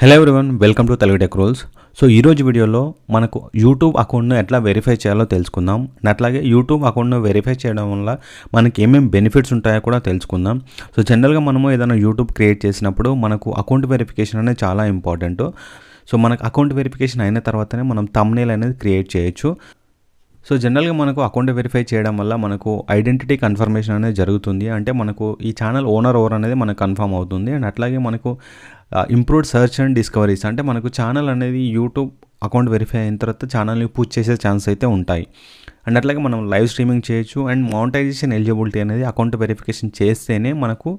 hello everyone welcome to Telugu tech rolls so ఈరోజు వీడియోలో మనకు యూట్యూబ్ అకౌంట్ను ఎట్లా వెరిఫై చేయాలో తెలుసుకుందాం అట్లాగే యూట్యూబ్ అకౌంట్ను వెరిఫై చేయడం వల్ల మనకి ఏమేమి బెనిఫిట్స్ ఉంటాయో కూడా తెలుసుకుందాం సో జనరల్గా మనము ఏదైనా యూట్యూబ్ క్రియేట్ చేసినప్పుడు మనకు అకౌంట్ వెరిఫికేషన్ అనేది చాలా ఇంపార్టెంట్ సో మనకు అకౌంట్ వెరిఫికేషన్ అయిన తర్వాతనే మనం తమ్నేల్ అనేది క్రియేట్ చేయొచ్చు సో జనరల్గా మనకు అకౌంట్ వెరిఫై చేయడం వల్ల మనకు ఐడెంటిటీ కన్ఫర్మేషన్ అనేది జరుగుతుంది అంటే మనకు ఈ ఛానల్ ఓనర్ ఓవర్ అనేది మనకు కన్ఫర్మ్ అవుతుంది అండ్ అట్లాగే మనకు ఇంప్రూవ్డ్ సెర్చ్ అండ్ డిస్కవరీస్ అంటే మనకు ఛానల్ అనేది యూట్యూబ్ అకౌంట్ వెరిఫై అయిన తర్వాత ఛానల్ని పూజ చేసే ఛాన్స్ అయితే ఉంటాయి అండ్ అట్లాగే మనం లైవ్ స్ట్రీమింగ్ చేయొచ్చు అండ్ మానిటైజేషన్ ఎలిజిబిలిటీ అనేది అకౌంట్ వెరిఫికేషన్ చేస్తేనే మనకు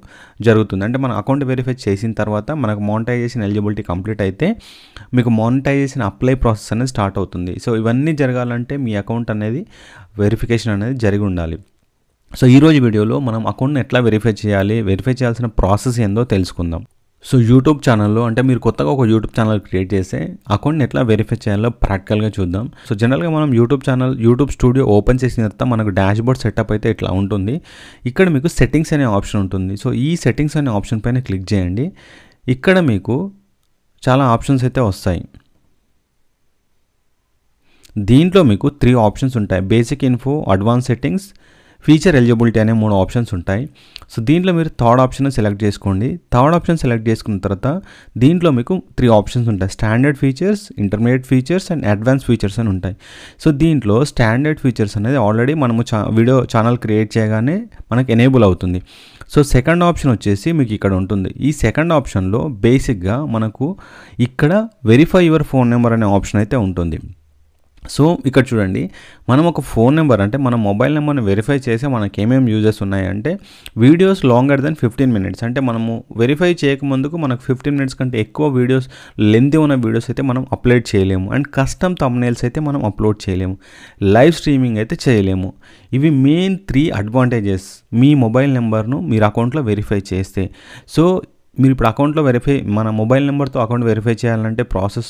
జరుగుతుంది అంటే మన అకౌంట్ వెరిఫై చేసిన తర్వాత మనకు మానిటైజేషన్ ఎలిజిబిలిటీ కంప్లీట్ అయితే మీకు మానిటైజేషన్ అప్లై ప్రాసెస్ అనేది స్టార్ట్ అవుతుంది సో ఇవన్నీ జరగాలంటే మీ అకౌంట్ అనేది వెరిఫికేషన్ అనేది జరిగి ఉండాలి సో ఈరోజు వీడియోలో మనం అకౌంట్ని ఎట్లా వెరిఫై చేయాలి వెరిఫై చేయాల్సిన ప్రాసెస్ ఏందో తెలుసుకుందాం సో యూట్యూబ్ ఛానల్లో అంటే మీరు కొత్తగా ఒక యూట్యూబ్ ఛానల్ క్రియేట్ చేస్తే అకౌంట్ని ఎట్లా వెరిఫై చేయాలో ప్రాక్టికల్గా చూద్దాం సో జనరల్గా మనం YouTube channel YouTube studio open చేసిన తర్వాత మనకు డాష్ బోర్డ్ సెటప్ అయితే ఇట్లా ఉంటుంది ఇక్కడ మీకు సెట్టింగ్స్ అనే ఆప్షన్ ఉంటుంది సో ఈ సెట్టింగ్స్ అనే ఆప్షన్ పైన క్లిక్ చేయండి ఇక్కడ మీకు చాలా ఆప్షన్స్ అయితే వస్తాయి దీంట్లో మీకు త్రీ ఆప్షన్స్ ఉంటాయి basic info advance settings feature eligibility అనే మూడు ఆప్షన్స్ ఉంటాయి సో దీంట్లో మీరు థర్డ్ ఆప్షన్ సెలెక్ట్ చేసుకోండి థర్డ్ ఆప్షన్ సెలెక్ట్ చేసుకున్న తర్వాత దీంట్లో మీకు త్రీ ఆప్షన్స్ ఉంటాయి standard features intermediate features and advance features అని ఉంటాయి సో దీంట్లో స్టాండర్డ్ ఫీచర్స్ అనేది ఆల్రెడీ మనము వీడియో ఛానల్ క్రియేట్ చేయగానే మనకు ఎనేబుల్ అవుతుంది సో సెకండ్ ఆప్షన్ వచ్చేసి మీకు ఇక్కడ ఉంటుంది ఈ సెకండ్ ఆప్షన్లో బేసిక్గా మనకు ఇక్కడ వెరిఫై యువర్ ఫోన్ నెంబర్ అనే ఆప్షన్ అయితే ఉంటుంది సో ఇక్కడ చూడండి మనం ఒక ఫోన్ నెంబర్ అంటే మన మొబైల్ నెంబర్ని వెరిఫై చేసి మనకి ఏమేమి యూజెస్ ఉన్నాయంటే videos longer than fifteen minutes అంటే మనము వెరిఫై చేయకముందుకు మనకు ఫిఫ్టీన్ మినిట్స్ కంటే ఎక్కువ వీడియోస్ లెంత్ ఉన్న వీడియోస్ అయితే మనం అప్లోడ్ చేయలేము అండ్ కస్టమ్ తమ్నేల్స్ అయితే మనం అప్లోడ్ చేయలేము లైవ్ స్ట్రీమింగ్ అయితే చేయలేము ఇవి మెయిన్ త్రీ అడ్వాంటేజెస్ మీ మొబైల్ నెంబర్ను మీరు అకౌంట్లో వెరిఫై చేస్తే సో మీరు ఇప్పుడు అకౌంట్లో వెరిఫై మన మొబైల్ నెంబర్తో అకౌంట్ వెరిఫై చేయాలంటే ప్రాసెస్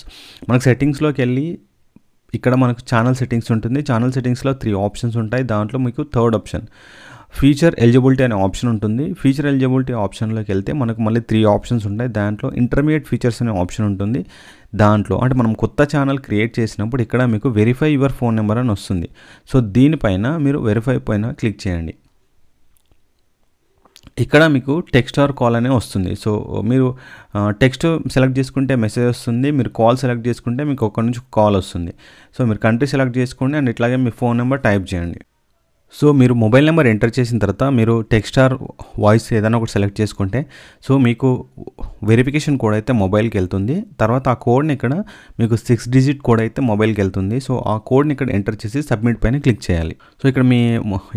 మనకు సెట్టింగ్స్లోకి వెళ్ళి ఇక్కడ మనకు ఛానల్ సెట్టింగ్స్ ఉంటుంది ఛానల్ సెట్టింగ్స్లో త్రీ ఆప్షన్స్ ఉంటాయి దాంట్లో మీకు థర్డ్ ఆప్షన్ ఫీచర్ ఎలిజిబిలిటీ అనే ఆప్షన్ ఉంటుంది ఫీచర్ ఎలిజిబిలిటీ ఆప్షన్లోకి వెళ్తే మనకు మళ్ళీ త్రీ ఆప్షన్స్ ఉంటాయి దాంట్లో ఇంటర్మీడియట్ ఫీచర్స్ అనే ఆప్షన్ ఉంటుంది దాంట్లో అంటే మనం కొత్త ఛానల్ క్రియేట్ చేసినప్పుడు ఇక్కడ మీకు వెరిఫై యువర్ ఫోన్ నెంబర్ అని వస్తుంది సో దీనిపైన మీరు వెరిఫై పైన క్లిక్ చేయండి ఇక్కడ మీకు టెక్స్ట్ ఆర్ కాల్ అనే వస్తుంది సో మీరు టెక్స్ట్ సెలెక్ట్ చేసుకుంటే మెసేజ్ వస్తుంది మీరు కాల్ సెలెక్ట్ చేసుకుంటే మీకు ఒక్కడి నుంచి కాల్ వస్తుంది సో మీరు కంట్రీ సెలెక్ట్ చేసుకోండి అండ్ ఇట్లాగే మీ ఫోన్ నెంబర్ టైప్ చేయండి సో మీరు మొబైల్ నెంబర్ ఎంటర్ చేసిన తర్వాత మీరు టెక్స్ట్ ఆర్ వాయిస్ ఏదైనా ఒకటి సెలెక్ట్ చేసుకుంటే సో మీకు వెరిఫికేషన్ కోడ్ అయితే మొబైల్కి వెళ్తుంది తర్వాత ఆ కోడ్ని ఇక్కడ మీకు సిక్స్ డిజిట్ కోడ్ అయితే మొబైల్కి వెళ్తుంది సో ఆ కోడ్ని ఇక్కడ ఎంటర్ చేసి సబ్మిట్ పైన క్లిక్ చేయాలి సో ఇక్కడ మీ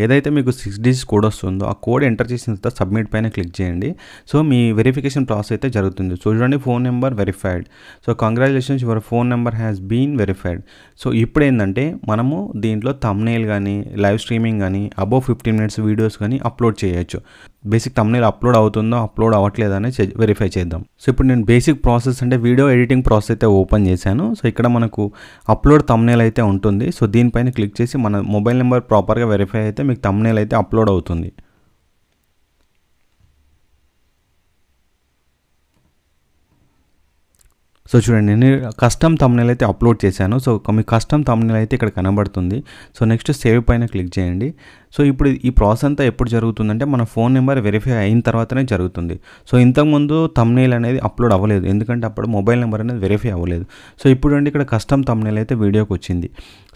ఏదైతే మీకు సిక్స్ డిజిట్ కోడ్ వస్తుందో ఆ కోడ్ ఎంటర్ చేసిన తర్వాత సబ్మిట్ పైన క్లిక్ చేయండి సో మీ వెరిఫికేషన్ ప్రాసెస్ అయితే జరుగుతుంది సో చూడండి phone number verified so congratulations your phone number has been verified so ఇప్పుడు ఏంటంటే మనము దీంట్లో తమ్నేల్ కానీ లైవ్ స్ట్రీమింగ్ కానీ అబోవ్ ఫిఫ్టీన్ మినిట్స్ వీడియోస్ కానీ అప్లోడ్ చేయొచ్చు బేసిక్ తమ్నేల్ అప్లోడ్ అవుతుందో అప్లోడ్ అవ్వట్లేదని వెరిఫై చేద్దాం సో ఇప్పుడు నేను బేసిక్ ప్రాసెస్ అంటే వీడియో ఎడిటింగ్ ప్రాసెస్ అయితే ఓపెన్ చేశాను సో ఇక్కడ మనకు అప్లోడ్ తమ్నేల్ అయితే ఉంటుంది సో దీనిపైన క్లిక్ చేసి మన మొబైల్ నెంబర్ ప్రాపర్గా వెరిఫై అయితే మీకు తమ్నేల్ అయితే అప్లోడ్ అవుతుంది సో చూడండి నేను కస్టమ్ తమ్నెల్ అయితే అప్లోడ్ చేశాను సో మీ కస్టమ్ తమ్నెల్ అయితే ఇక్కడ కనబడుతుంది సో నెక్స్ట్ సేవ్ పైన క్లిక్ చేయండి సో ఇప్పుడు ఈ ప్రాసెస్ అంతా ఎప్పుడు జరుగుతుందంటే మన ఫోన్ నెంబర్ వెరిఫై అయిన తర్వాతనే జరుగుతుంది సో ఇంతకుముందు తమ్నేల్ అనేది అప్లోడ్ అవ్వలేదు ఎందుకంటే అప్పుడు మొబైల్ నెంబర్ అనేది వెరిఫై అవ్వలేదు సో ఇప్పుడు అండి ఇక్కడ కస్టమ్ తమ్నేల్ అయితే వీడియోకి వచ్చింది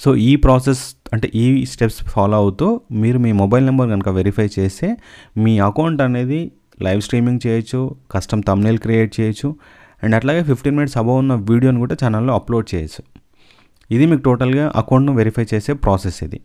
సో ఈ ప్రాసెస్ అంటే ఈ స్టెప్స్ ఫాలో అవుతూ మీరు మీ మొబైల్ నెంబర్ కనుక వెరిఫై చేస్తే మీ అకౌంట్ అనేది లైవ్ స్ట్రీమింగ్ చేయొచ్చు కస్టమ్ తమ్నెల్ క్రియేట్ చేయొచ్చు అండ్ అట్లాగే ఫిఫ్టీన్ మినిట్స్ అబవ్ ఉన్న వీడియోని కూడా ఛానల్లో అప్లోడ్ చేయొచ్చు ఇది మీకు టోటల్గా అకౌంట్ను వెరిఫై చేసే ప్రాసెస్ ఇది